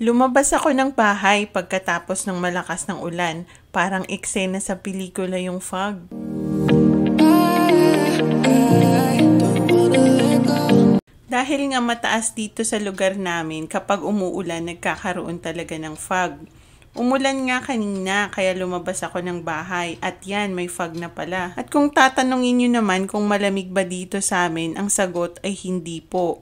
Lumabas ako ng bahay pagkatapos ng malakas ng ulan. Parang eksena sa pelikula yung fog. Dahil nga mataas dito sa lugar namin, kapag umuulan nagkakaroon talaga ng fog. Umulan nga kanina kaya lumabas ako ng bahay at yan may fog na pala. At kung tatanungin nyo naman kung malamig ba dito sa amin, ang sagot ay hindi po.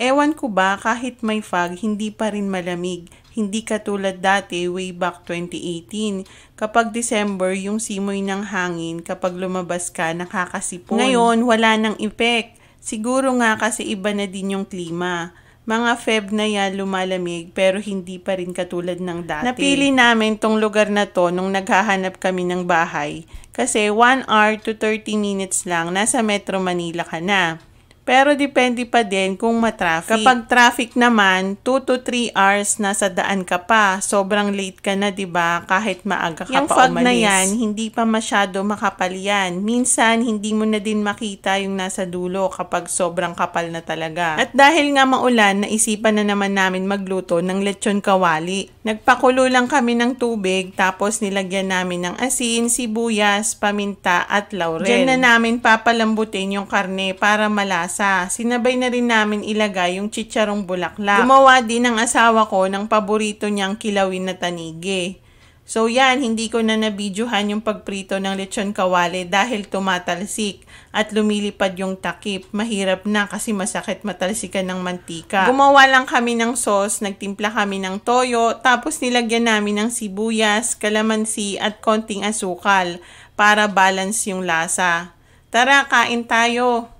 Ewan ko ba kahit may fog, hindi pa rin malamig. Hindi katulad dati way back 2018. Kapag December, yung simoy ng hangin, kapag lumabas ka, nakakasipon. Ngayon, wala nang epek. Siguro nga kasi iba na din yung klima. Mga Feb na yan lumalamig pero hindi pa rin katulad ng dati. Napili namin tong lugar na to nung naghahanap kami ng bahay kasi 1 hour to 30 minutes lang nasa Metro Manila ka na. Pero depende pa din kung matraffic. Kapag traffic naman, 2 to 3 hours nasa daan ka pa. Sobrang late ka na, 'di ba? Kahit maaga ka yung pa fog umalis. na 'yan, hindi pa masyado makapal 'yan. Minsan hindi mo na din makita yung nasa dulo kapag sobrang kapal na talaga. At dahil nga maulan, naisipan na naman namin magluto ng lechon kawali. Nagpakulo lang kami ng tubig tapos nilagyan namin ng asin, sibuyas, paminta at laurel. Diyan na namin papalambutin yung karne para malas lasa. Sinabay na rin namin ilagay yung chicharong bulaklak. Gumawa din ang asawa ko ng paborito niyang kilawin na tanige. So yan, hindi ko na nabidyohan yung pagprito ng lechon kawali dahil tumatalsik at lumilipad yung takip. Mahirap na kasi masakit matalsikan ng mantika. Gumawa lang kami ng sauce, nagtimpla kami ng toyo, tapos nilagyan namin ng sibuyas, kalamansi at konting asukal para balance yung lasa. Tara, kain tayo!